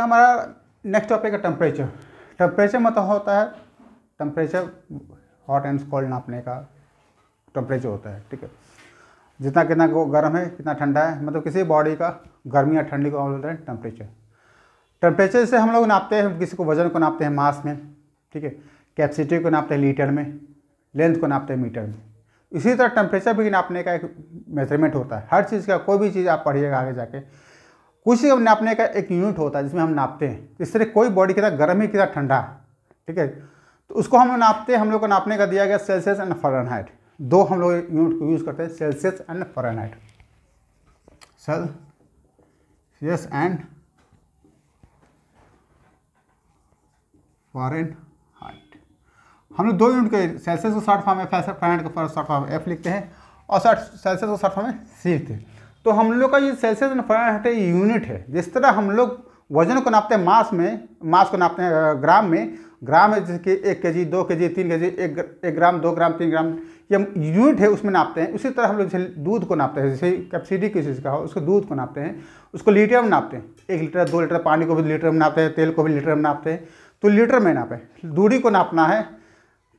तो हमारा next topic है टेम्परेचर टेम्परेचर मतलब होता है टेम्परेचर हॉट एंड कोल्ड नापने का टेम्परेचर होता है ठीक है जितना कितना गर्म है कितना ठंडा है मतलब किसी बॉडी का गर्मी या ठंडी को हम बोलते हैं टेम्परेचर टेम्परेचर से हम लोग नापते हैं किसी को वजन को नापते हैं मास में ठीक है कैपेसिटी को नापते हैं लीटर में लेंथ को नापते हैं मीटर में इसी तरह टेम्परेचर भी नापने का एक मेजरमेंट होता है हर चीज़ का कोई भी चीज़ आप पढ़िएगा आगे जाके कुछ ही नापने का एक यूनिट होता है जिसमें हम नापते हैं तो इस तरह कोई बॉडी कितना गर्म है कितना ठंडा है ठीक है तो उसको हम नापते हैं हम लोग को नापने का दिया गया सेल्सियस एंड फॉरनहाइट दो हम लोग यूनिट को यूज़ करते हैं Celsius and Fahrenheit Celsius and Fahrenheit हम लोग दो यूनिट के सेल्सियस को शॉर्ट फॉर्म में फैसन शॉर्ट फॉर्म एफ लिखते हैं और शॉर्ट सेल्सियस को शॉर्ट फॉर्म में सी लिखते हैं तो हम लोग का ये सेल्सियस एंड फ़ारेनहाइट यूनिट है जिस तरह हम लोग वजन को नापते हैं मास में मास को नापते हैं ग्राम में ग्राम है जैसे कि एक के जी दो के जी तीन के जी एक एक ग्राम दो ग्राम तीन ग्राम ये यूनिट है उसमें नापते हैं उसी तरह हम लोग जैसे दूध को नापते हैं जैसे कैप्सिडी किसी का हो उसको दूध को नापते हैं उसको लीटर में नापते हैं एक लीटर दो लीटर पानी को भी लीटर में नापते हैं तेल को भी लीटर में नापते हैं तो लीटर में नापें दूरी को नापना है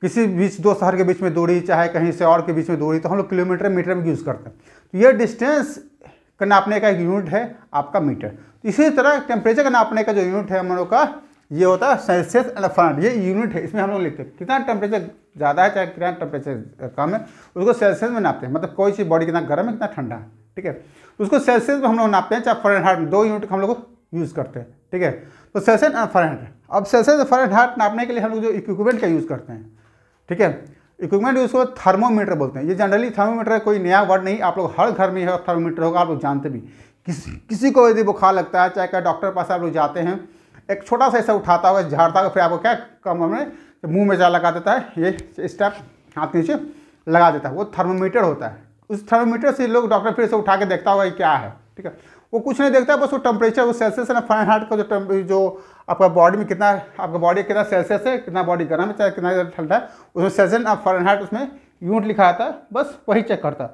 किसी बीच दो शहर के बीच में दूरी चाहे कहीं से और के बीच में दूरी तो हम लोग किलोमीटर मीटर में यूज़ करते हैं तो ये डिस्टेंस का नापने का एक यूनिट है आपका मीटर तो इसी तरह टेम्परेचर का नापने का जो यूनिट है हम लोग का ये होता है सेल्सियस एंड फरण ये यूनिट है इसमें हम लोग लिखते हैं कितना टेम्परेचर ज़्यादा है चाहे कितना टेम्परेचर कम है उसको सेल्सियस में नापते हैं मतलब कोई चीज़ बॉडी कितना गर्म है कितना ठंडा है ठीक है तो उसको सेल्सियस में हम लोग नापते हैं चाहे फरण हार्ट दो यूनिट हम लोग यूज़ करते हैं ठीक है तो सेल्सियस एंड फरण अब सेल्सियस फरण हार्ट नापने के लिए हम लोग जो इक्विपमेंट का यूज़ करते हैं ठीक है इक्विपमेंट यूज़ करो थर्मोमीटर बोलते हैं ये जनरली थर्मोमीटर कोई नया वर्ड नहीं आप लोग हर घर में है थर्मोमीटर होगा आप लोग जानते भी किसी किसी को यदि बुखार लगता है चाहे क्या डॉक्टर के पास आप लोग जाते हैं एक छोटा सा ऐसा उठाता होगा झाड़ता होगा फिर आपको क्या कम में तो मुंह में जा लगा देता है ये स्टेप हाथ नीचे लगा देता है वो थर्मोमीटर होता है उस थर्मोमीटर से लोग डॉक्टर फिर से उठा के देखता होगा कि क्या है ठीक है वो कुछ नहीं देखता है बस वो टेम्परेचर वो सेल्सियस है ना फाइन हार्ट का जो जो आपका बॉडी में कितना आपका बॉडी कितना सेल्सियस है कितना बॉडी गर्म है चाहे कितना ठंडा है उसमें सेल्सियस ना फाइन हार्ट उसमें यूनिट लिखा आता है बस वही चेक करता है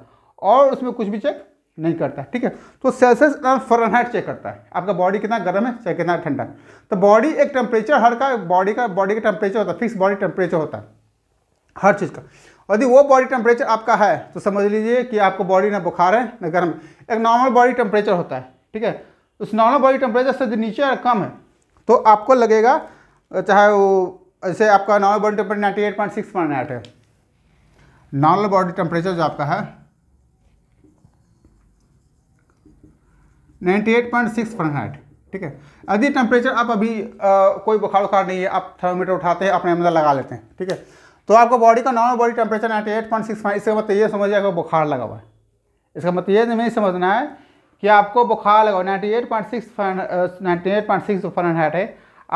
और उसमें कुछ भी चेक नहीं करता ठीक है तो सेल्सियस और हार्ट चेक करता है आपका बॉडी कितना गर्म है चाहे कितना ठंडा है तो बॉडी एक टेम्परेचर हर का बॉडी का बॉडी का टेम्परेचर होता है फिक्स बॉडी टेम्परेचर होता है हर चीज़ का यदि वो बॉडी टेम्परेचर आपका है तो समझ लीजिए कि आपको बॉडी ना बुखार है ना गर्म है एक नॉर्मल बॉडी टेम्परेचर होता है ठीक है उस नॉर्मल बॉडी टेम्परेचर से जो नीचे कम है तो आपको लगेगा चाहे वो जैसे आपका normal body temperature ninety eight point six point आठ है नॉर्मल बॉडी टेम्परेचर जो आपका है नाइन्टी एट पॉइंट सिक्स आठ ठीक है यदि टेम्परेचर आप अभी आ, कोई बुखार उखार नहीं है आप थर्मोमीटर उठाते हैं अपने अंदर लगा लेते हैं ठीक है तो आपको बॉडी का normal body temperature ninety eight point six five इसका मतलब ये समझ जाएगा बुखार लगा हुआ है इसका मतलब ये नहीं समझना है कि आपको बुखार लगा हुआ ninety eight point six ninety eight point six Fahrenheit है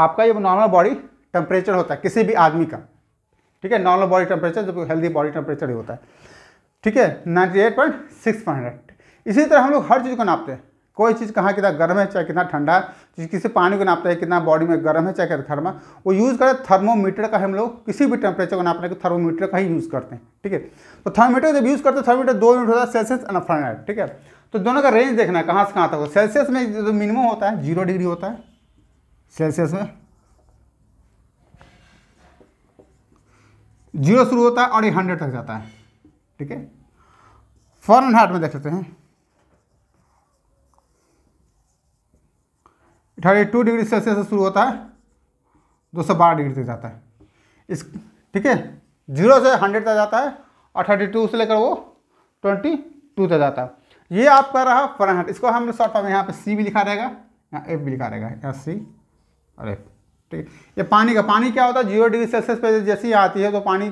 आपका ये नॉर्मल बॉडी टेम्परेचर होता है किसी भी आदमी का ठीक है नॉर्मल बॉडी टेम्परेचर जो हेल्दी बॉडी टेम्परेचर ही होता है ठीक है ninety eight point six Fahrenheit इसी तरह हम लोग हर चीज़ को नापते हैं कोई चीज़ कहाँ कितना गर्म है चाहे कितना ठंडा है किसी पानी को नापता है कितना बॉडी में गर्म है चाहे कितना है वो यूज़ करें थर्मोमीटर का हम लोग किसी भी टेम्परेचर को नापने के थर्मोमीटर का ही यूज़ करते हैं ठीक है तो थर्मोमीटर जब यूज़ करते हैं थर्मोमीटर दो यूनिट होता है सेल्सियस एंड फारेनहाइट ठीक है तो दोनों का रेंज देखना है कहाँ से कहाँ तक सेल्सियस में जो मिनिमम होता है जीरो डिग्री होता है सेल्सियस में जीरो शुरू होता है और ये हंड्रेड तक जाता है ठीक है फॉरन हार्ट में देख लेते हैं थर्टी टू डिग्री सेल्सियस से शुरू होता है दो सौ बारह डिग्री तक जाता है इस ठीक है जीरो से हंड्रेड तक जाता है और थर्टी टू से लेकर वो ट्वेंटी टू तक जाता है ये आपका रहा फरनहाइट इसको हम लोग शॉर्ट फॉर्म यहाँ पे सी भी लिखा रहेगा यहाँ एफ भी लिखा रहेगा यहाँ सी और एफ ठीक है ये पानी का पानी क्या होता है जीरो डिग्री सेल्सियस पर जैसी आती है तो पानी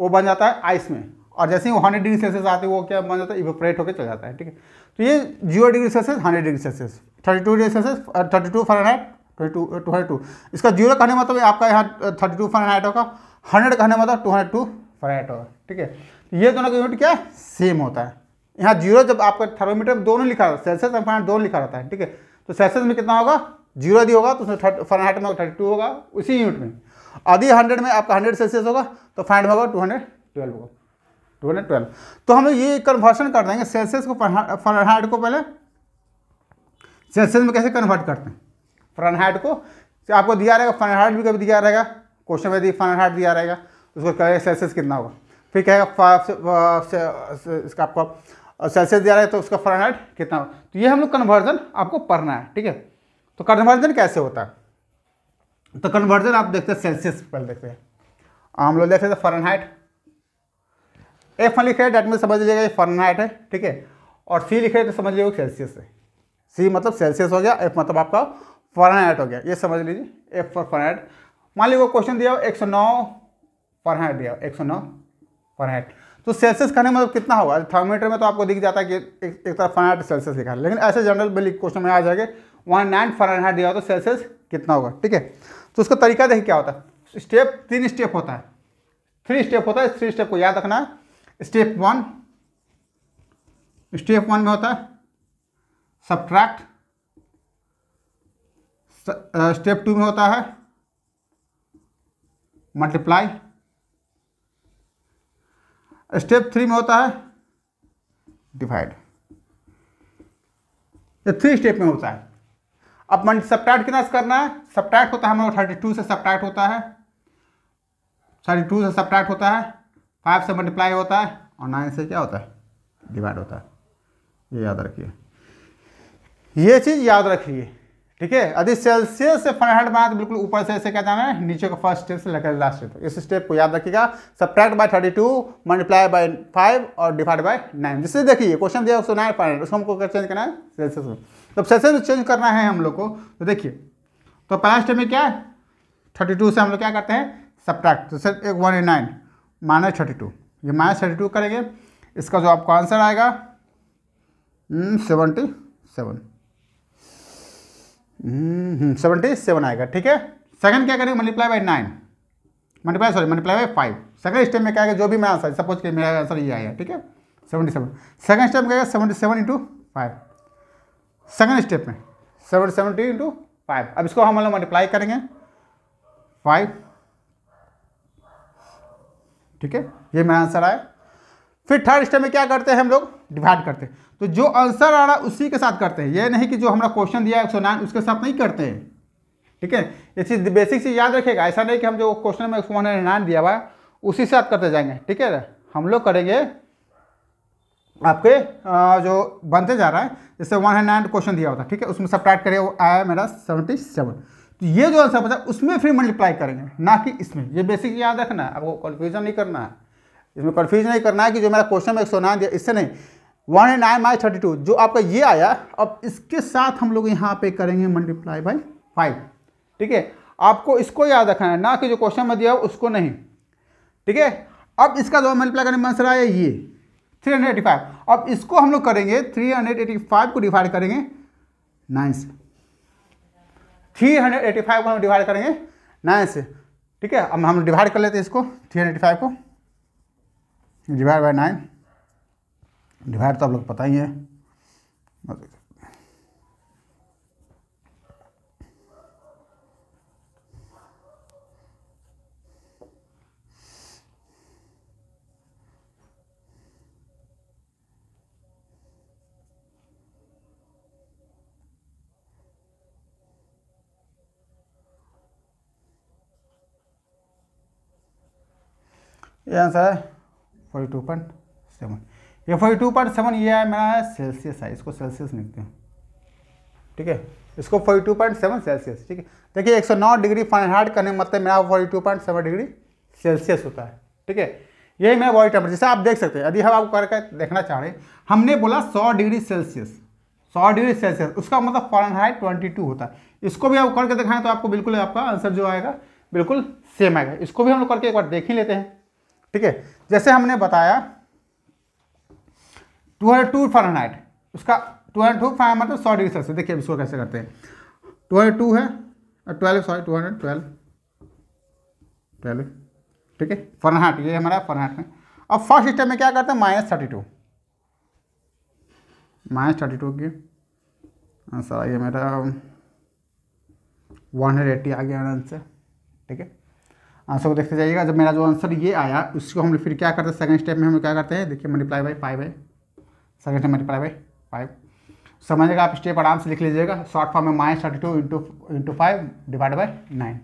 वो बन जाता है आइस में और जैसे ही वो हंड्रेड डिग्री सेल्सियस आते वो क्या बन जाता है इवोपरेट होकर चल जाता है ठीक है तो ये zero degree Celsius hundred degree Celsius thirty two degree Celsius thirty two Fahrenheit twenty two two इसका जीरो कहने मतलब आपका यहाँ थर्टी टू फरनहाइट होगा हंड्रेड कहने मतलब टू हंड्रेड टू फरनहाइट होगा ठीक है तो ये दोनों का यूनिट क्या सेम होता है यहाँ जीरो जब आपका थर्मोमीटर में दोनों लिखा रहता है सेल्सियस और फरनहाइट दोनों लिखा रहता है ठीक है तो सेल्सियस में कितना होगा जीरो दी होगा तो उसमें थर्ट फरनहाइट में थर्टी टू होगा उसी यूनिट में यदि हंड्रेड में आपका हंड्रेड सेल्सियस होगा तो फाइनड में होगा टू हंड्रेड ट्वेल्व होगा डोनेट तो हम ये कन्वर्सन कर देंगे सेल्सियस को फरनहाइट को पहले सेल्सियस में कैसे कन्वर्ट करते हैं फरनहाइट को तो आपको दिया रहेगा फरनहाइट भी कभी दिया रहेगा क्वेश्चन में दिया फरनहाइट दिया रहेगा उसको कहेगा सेल्सियस कितना होगा फिर कहेगा इसका आपको सेल्सियस दिया रहेगा तो उसका फरनहाइट कितना होगा तो ये हम लोग कन्वर्जन आपको पढ़ना है ठीक है तो कन्वर्जन कैसे होता है तो कन्वर्जन आप देखते हैं सेल्सियस पर देखते हैं हम लोग देखते थे फरनहाइट तो एफ लिखे डेट में समझ लीजिएगा ये फरनाइट है ठीक है और सी लिखे तो समझ लीजिएगा सेल्सियस है सी मतलब सेल्सियस हो गया एफ मतलब आपका फरनाइट हो गया ये समझ लीजिए एफ फॉर फरनाइट मान लीजिए क्वेश्चन दिया एक सौ नौ फरनाइट दिया एक सौ नौ फरनाइट तो सेल्सियस करने मतलब कितना होगा थर्मोमीटर में तो आपको दिख जाता है कि एक, तरफ फर्नाइट सेल्सियस लिखा है लेकिन ऐसे जनरल क्वेश्चन में आ जाएगा वहाँ नाइन फरनाइट दिया हो तो सेल्सियस कितना होगा ठीक है तो उसका तरीका देखिए क्या होता है स्टेप तीन स्टेप होता है थ्री स्टेप होता है थ्री स्टेप को याद रखना है स्टेप वन स्टेप वन में होता है सब्ट्रैक्ट स्टेप टू में होता है मल्टीप्लाई स्टेप थ्री में होता है डिवाइड ये थ्री स्टेप में होता है अब मल्टी सब्ट्रैक्ट कितना करना है सब्ट्रैक्ट होता है हमारा थर्टी टू से सब्ट्रैक्ट होता है थर्टी टू से सब्ट्रैक्ट होता है फाइव से मल्टीप्लाई होता है और नाइन से क्या होता है डिवाइड होता है ये याद रखिए ये चीज़ याद रखिए ठीक है यदि सेल्सियस से फनहट बना तो बिल्कुल ऊपर से ऐसे क्या जाना है नीचे का फर्स्ट स्टेप से लेकर लास्ट स्टेप इस स्टेप को याद रखिएगा subtract by thirty two multiply by five और डिवाइड बाई नाइन जिससे देखिए क्वेश्चन दिया उसको नाइन फाइव उसको हमको चेंज करना है सेल्सियस में तो सेल्सियस में चेंज करना है हम लोग को तो देखिए तो पहला स्टेप में क्या है थर्टी टू से हम लोग क्या करते हैं सब्ट्रैक्ट तो सर एक one nine minus thirty two ये माइनस थर्टी टू करेंगे इसका जो आपका आंसर आएगा hmm, seventy seven hmm, hmm, seventy seven आएगा ठीक है सेकंड क्या करेंगे multiply by nine multiply sorry multiply by five second step में क्या आएगा जो भी मेरा आंसर सपोज कि मेरा आंसर ये आया ठीक है सेवनटी सेवन सेकंड स्टेप में क्या seventy seven into five second step में सेवन सेवनटी इंटू फाइव अब इसको हम लोग मल्टीप्लाई करेंगे फाइव ठीक है ये मेरा आंसर आया फिर थर्ड स्टेप में क्या करते हैं हम लोग डिवाइड करते हैं तो जो आंसर आ रहा है उसी के साथ करते हैं ये नहीं कि जो हमारा क्वेश्चन दिया है एक उसके साथ नहीं करते हैं ठीक है ये चीज़ बेसिक चीज़ याद रखेगा ऐसा नहीं कि हम जो क्वेश्चन में एक दिया हुआ है उसी साथ करते जाएंगे ठीक है हम लोग करेंगे आपके जो बनते जा रहा है जैसे वन हंड्रेड क्वेश्चन दिया होता है ठीक है उसमें सब वो आया मेरा सेवेंटी सेवन तो ये जो आंसर बचा उसमें फिर मल्टीप्लाई करेंगे ना कि इसमें ये बेसिक याद रखना है आपको कन्फ्यूजन नहीं करना है इसमें कन्फ्यूज नहीं करना है कि जो मेरा क्वेश्चन में एक सौ नाइन दिया इससे नहीं one and nine my thirty two जो आपका ये आया अब इसके साथ हम लोग यहाँ पे करेंगे मल्टीप्लाई बाई फाइव ठीक है आपको इसको याद रखना है ना कि जो क्वेश्चन में दिया उसको नहीं ठीक है अब इसका जो मल्टीप्लाई करने में आंसर आया ये थ्री हंड्रेड एटी फाइव अब इसको हम लोग करेंगे थ्री हंड्रेड एटी फाइव को डिवाइड करेंगे नाइन से थ्री हंड्रेड एटी फाइव को हम डिवाइड करेंगे नाइन से ठीक है अब हम डिवाइड कर लेते हैं इसको थ्री हंड्रेड एटी फाइव को डिवाइड बाई नाइन डिवाइड तो आप लोग पता ही है ये आंसर है फोर्टी टू पॉइंट सेवन ये फोर्टी टू पॉइंट सेवन ये है मेरा है सेल्सियस है इसको सेल्सियस लिखते हैं ठीक है इसको forty two point seven Celsius ठीक है देखिए एक सौ नौ डिग्री फाइनहार्ट करने मतलब मेरा forty two point seven degree Celsius होता है ठीक है यही मेरा बॉडी टेम्परेचर जैसे आप देख सकते हैं यदि हम आप करके देखना चाह रहे हैं हमने बोला सौ डिग्री सेल्सियस सौ डिग्री सेल्सियस उसका मतलब हाइट ट्वेंटी टू होता है इसको भी आप करके दिखाएं तो आपको बिल्कुल आपका आंसर जो आएगा बिल्कुल सेम आएगा इसको भी हम लोग करके एक बार देख ही लेते हैं ठीक है जैसे हमने बताया टू हंड्रेड टू फारेनहाइट उसका टू हंड्रेड टू फाइन मतलब सौ डिग्री सेल्सियस देखिए इसको कैसे करते हैं टू हंड्रेड टू है twelve sorry two hundred twelve twelve ठीक है फ़ारेनहाइट ये हमारा फ़ारेनहाइट में अब फर्स्ट स्टेप में क्या करते हैं minus thirty two minus thirty two की आंसर आइए मेरा वन हंड्रेड एट्टी आ गया आंसर ठीक है आंसर को देखते जाइएगा जब मेरा जो आंसर ये आया उसको हम फिर क्या करते हैं सेकंड स्टेप में हम क्या करते हैं देखिए मल्टीप्लाई बाई फाइव है second step multiply by five समझिएगा आप स्टेप आराम से लिख लीजिएगा शॉर्ट फॉर्म में minus thirty two into into five divide by nine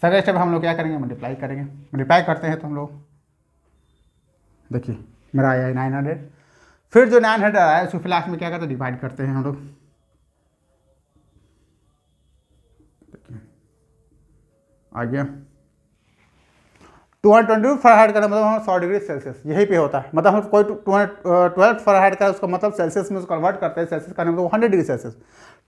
second step हम लोग क्या करेंगे मल्टीप्लाई करेंगे मल्टीप्लाई करते हैं तो हम लोग देखिए मेरा आया है नाइन हंड्रेड फिर जो नाइन हंड्रेड आया है उसको फिलहाल में क्या करते हैं डिवाइड करते हैं हम लोग आ गया टू हंड्रेड ट्वेंटी फ्राइड का मतलब हम सौ डिग्री सेल्सियस यही पे होता है मतलब हम कोई टू हंड्रेड ट्वेल्व फराहाइट का उसका मतलब सेल्सियस में उसको कन्वर्ट करते हैं सेल्सियस का मतलब तो hundred degree Celsius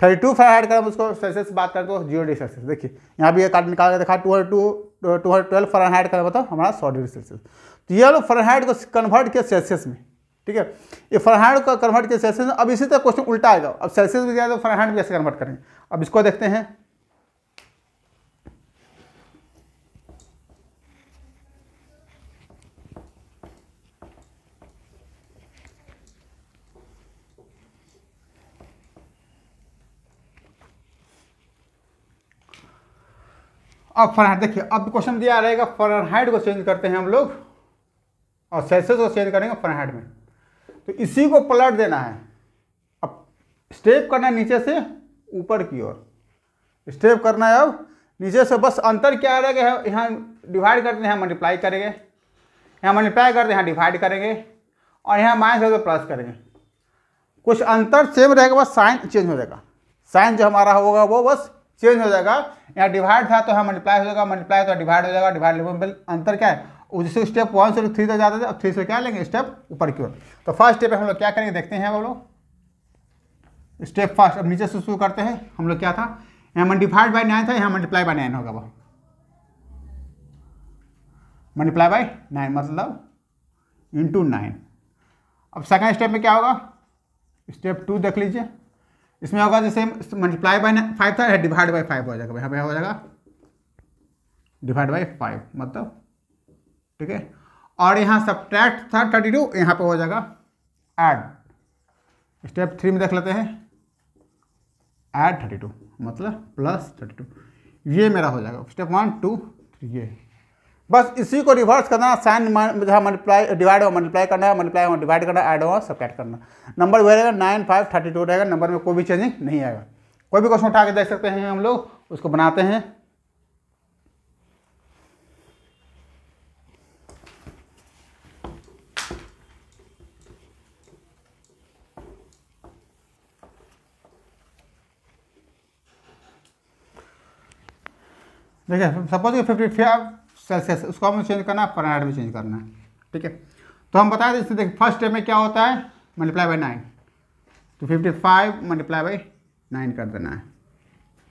thirty two फ्राइड का उसको सेल्सियस बात करते हो जीरो डिग्री सेल्सियस देखिए यहाँ भी एक कार्ड निकाल के देखा टू हंड two two hundred twelve Fahrenheit का मतलब हमारा सौ डिग्री सेल्सियस तो ये लोग फराहाइट को कन्वर्ट किया सेल्सियस में ठीक है ये फराहाइट का कन्वर्ट किया सेल्सियस में अब इसी तरह क्वेश्चन उल्टा आएगा अब सेल्सियस में जाए तो फ्राइड में कैसे कन्वर्ट करेंगे अब इसको देखते हैं अब फरहाइट देखिए अब क्वेश्चन दिया रहेगा फरहाइट को चेंज करते हैं हम लोग और सेल्सियस को चेंज करेंगे फरहाइट में तो इसी को पलट देना है अब स्टेप करना है नीचे से ऊपर की ओर स्टेप करना है अब नीचे से बस अंतर क्या रहेगा यहाँ डिवाइड करते हैं मल्टीप्लाई करेंगे यहाँ मल्टीप्लाई करते हैं यहाँ डिवाइड करेंगे और यहाँ माइनस होगा प्लस करेंगे कुछ अंतर सेम रहेगा बस साइन चेंज हो जाएगा साइन जो हमारा होगा वो बस चेंज हो जाएगा यहाँ डिवाइड था तो यहाँ मल्टीप्लाई हो जाएगा मल्टीप्लाई तो डिवाइड हो जाएगा डिवाइड लेवल अंतर क्या है उससे स्टेप वन से थ्री तक जाते थे अब थ्री से क्या लेंगे स्टेप ऊपर की ओर तो फर्स्ट स्टेप हम लोग क्या करेंगे देखते हैं हम लोग स्टेप फर्स्ट अब नीचे से शुरू करते हैं हम लोग क्या था यहाँ मल्टीफाइड बाई नाइन था यहाँ मल्टीप्लाई बाई नाइन होगा वो मल्टीप्लाई बाई नाइन मतलब इंटू नाइन अब सेकेंड स्टेप में क्या होगा स्टेप टू देख लीजिए इसमें होगा जैसे मल्टीप्लाई बाई फाइव था डिवाइड बाई फाइव हो जाएगा भाई हमें हो जाएगा डिवाइड बाई फाइव मतलब ठीक है और यहाँ सब्ट्रैक्ट था थर्टी टू यहाँ पर हो जाएगा एड स्टेप थ्री में देख लेते हैं एड थर्टी टू मतलब प्लस थर्टी टू ये मेरा हो जाएगा स्टेप वन टू थ्री ये बस इसी को रिवर्स करना साइन जहाँ मल्टीप्लाई डिवाइड और मल्टीप्लाई करना है मल्टीप्लाई और डिवाइड करना ऐड और सब्ट्रैक्ट करना नंबर वही रहेगा नाइन फाइव थर्टी टू रहेगा नंबर में कोई भी चेंजिंग नहीं आएगा कोई भी क्वेश्चन उठा के देख सकते हैं हम लोग उसको बनाते हैं देखिए सपोज कि फिफ्टी फाइव सेल्सियस उसको हमें चेंज करना है फरानाइट में चेंज करना है ठीक है तो हम बता दें इससे देखिए फर्स्ट स्टेप में क्या होता है मल्टीप्लाई बाई नाइन तो fifty five multiply by nine कर देना है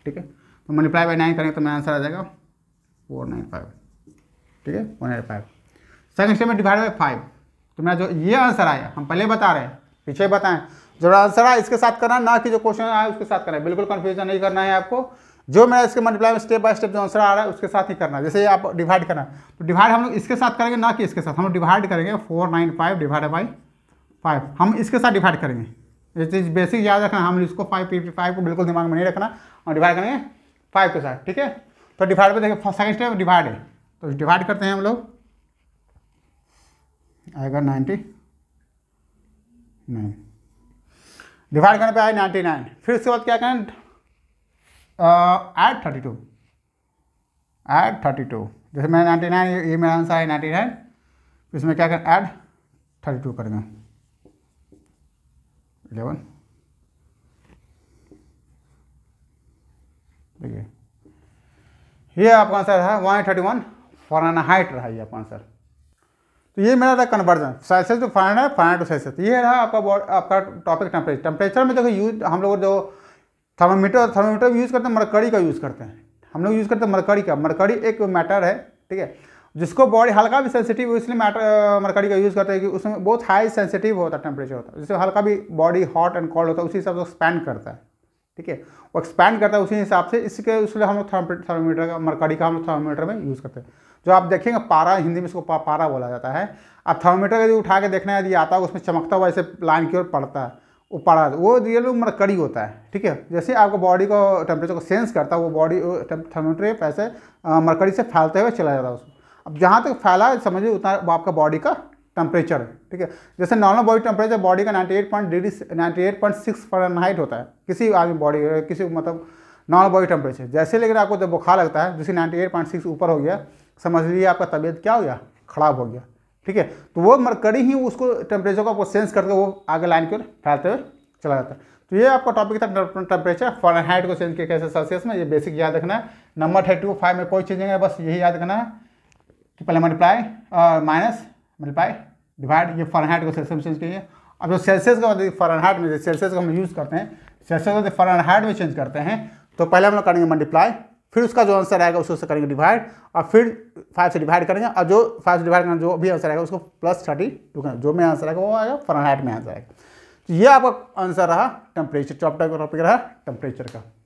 ठीक है तो मल्टीप्लाई बाई नाइन करेंगे तो मेरा आंसर आ जाएगा फोर नाइन फाइव ठीक है four nine five second step में डिवाइड बाई फाइव तो मेरा जो ये आंसर आया हम पहले बता रहे हैं पीछे बताएं जो आंसर आया इसके साथ करना ना कि जो क्वेश्चन आया उसके साथ करना है बिल्कुल कन्फ्यूजन नहीं करना है आपको जो मेरा इसके मल्टीप्लाई में स्टेप बाय स्टेप जो आंसर आ रहा है उसके साथ ही करना जैसे आप डिवाइड करना तो डिवाइड हम लोग इसके साथ करेंगे ना कि इसके साथ हम लोग डिवाइड करेंगे four nine five divide by five हम इसके साथ डिवाइड करेंगे ये चीज़ बेसिक याद रखना हम इसको फाइव फिफ्टी फाइव को बिल्कुल दिमाग में नहीं रखना और डिवाइड करेंगे फाइव के साथ ठीक है तो डिवाइड पर देखिए सेकेंड स्टेप डिवाइड है तो डिवाइड करते हैं हम लोग आएगा नाइन्टी नाइन डिवाइड करने पर आए नाइन्टी नाइन फिर उसके बाद क्या करें eight thirty two eight thirty two जैसे मैं नाइन्टी नाइन ये मेरा आंसर है नाइन्टी नाइन इसमें क्या करें ऐड थर्टी टू करेंगे इलेवन देखिए ये आपका आंसर है one thirty one Fahrenheit रहा ये आपका आंसर तो ये मेरा था कन्वर्जन साइस टू फाइनल है फॉरन टू साइस ये रहा आपका आपका टॉपिक टेम्परेचर टेम्परेचर में देखो यूज हम लोग जो थर्मामीटर थर्मामीटर यूज़ करते हैं मरकरी का यूज़ करते हैं हम लोग यूज़ करते हैं मरकड़ी का मरकड़ी एक मैटर है ठीक है जिसको बॉडी हल्का भी सेंसिटिव इसलिए मैटर मरकड़ी का यूज़ करते हैं कि उसमें बहुत हाई सेंसिटिव होता है टेम्परेचर होता है जिससे हल्का भी बॉडी हॉट एंड कोल्ड होता है उसी हिसाब से एक्सपैंड करता है ठीक है वो एक्सपैंड करता है उसी हिसाब से इसके उसके हम लोग थर्मोमीटर का मरकड़ी का हम लोग थर्मोमीटर में यूज़ करते हैं जो आप देखेंगे पारा हिंदी में इसको पा, पारा बोला जाता है अब थर्मोमीटर का यदि उठा के देखना यदि आता है उसमें चमकता हुआ ऐसे लाइन की ओर पड़ता है उपाड़ा वो रियल में मतलब कड़ी होता है ठीक है जैसे आपको बॉडी को टेम्परेचर को सेंस करता है वो बॉडी थर्मोट्रेप पैसे मरकड़ी से फैलते हुए चला जाता है उसको अब जहाँ तक फैला समझिए उतना आपका बॉडी का टेम्परेचर है ठीक है जैसे नॉर्मल बॉडी टेम्परेचर बॉडी का ninety eight point degree ninety eight point six Fahrenheit होता है किसी आदमी बॉडी किसी मतलब नॉर्मल बॉडी टेम्परेचर जैसे लेकिन आपको जब बुखार लगता है जैसे नाइन्टी एट पॉइंट सिक्स ऊपर हो गया समझ लीजिए आपका तबीयत क्या हो गया ख़राब हो गया ठीक है तो वो मरकरी ही उसको टेम्परेचर को आपको सेंस करके वो आगे लाइन की ओर फैलते हुए चला जाता है तो ये आपका टॉपिक था टेम्परेचर हाइट को चेंज किया कैसे सेल्सियस में ये बेसिक याद रखना है नंबर थर्टी फाइव में कोई चेंज नहीं है बस यही याद रखना है कि पहले मल्टीप्लाई माइनस मल्टीप्लाई डिवाइड ये फॉरनहाइट को सेल्सियस में चेंज करिए अब जो सेल्सियस का हाइट मतलब में सेल्सियस का हम यूज़ करते हैं सेल्सियस का हाइट में चेंज करते हैं तो पहले हम लोग करेंगे मल्टीप्लाई फिर उसका जो आंसर आएगा उसको उससे करेंगे डिवाइड और फिर फाइव से डिवाइड करेंगे और जो फाइव से डिवाइड करना जो भी आंसर आएगा उसको प्लस थर्टी टू करेंगे जो में आंसर आएगा वो आएगा फरनहाइट में आंसर आएगा तो ये आपका आंसर रहा टेम्परेचर चौपटा का टॉपिक रहा टेम्परेचर का